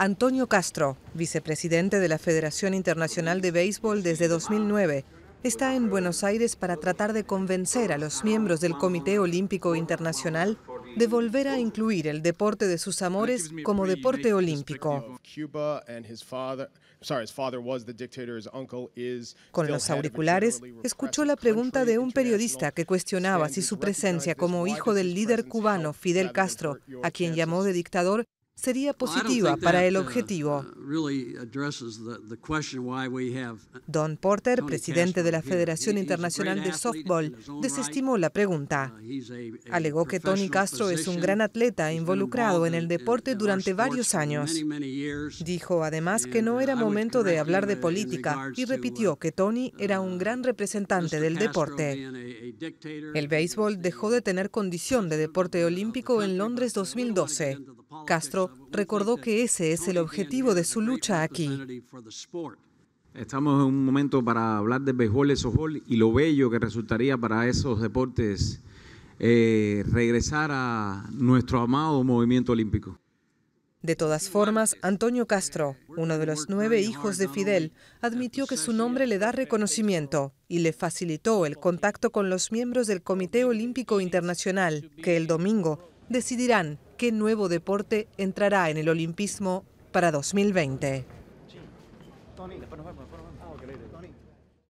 Antonio Castro, vicepresidente de la Federación Internacional de Béisbol desde 2009, está en Buenos Aires para tratar de convencer a los miembros del Comité Olímpico Internacional de volver a incluir el deporte de sus amores como deporte olímpico. Con los auriculares, escuchó la pregunta de un periodista que cuestionaba si su presencia como hijo del líder cubano Fidel Castro, a quien llamó de dictador, sería positiva para el uh, objetivo. Uh, uh, Don Porter, presidente de la Federación Internacional de Softball, desestimó la pregunta. Alegó que Tony Castro es un gran atleta involucrado en el deporte durante varios años. Dijo además que no era momento de hablar de política y repitió que Tony era un gran representante del deporte. El béisbol dejó de tener condición de deporte olímpico en Londres 2012. Castro recordó que ese es el objetivo de su lucha aquí. Estamos en un momento para hablar de béisbol, y softball y lo bello que resultaría para esos deportes eh, regresar a nuestro amado movimiento olímpico. De todas formas, Antonio Castro, uno de los nueve hijos de Fidel, admitió que su nombre le da reconocimiento y le facilitó el contacto con los miembros del Comité Olímpico Internacional, que el domingo decidirán qué nuevo deporte entrará en el olimpismo para 2020.